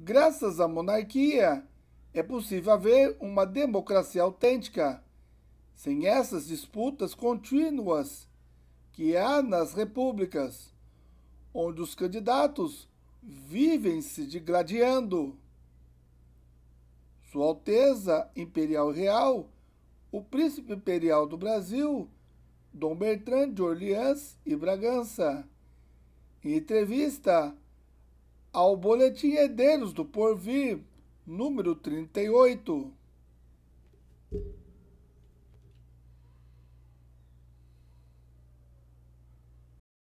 Graças à monarquia, é possível haver uma democracia autêntica, sem essas disputas contínuas que há nas repúblicas, onde os candidatos vivem se degradando Sua Alteza Imperial Real, o Príncipe Imperial do Brasil, Dom Bertrand de Orleans e Bragança. Em entrevista ao Boletim Herdeiros do Porvir, número 38.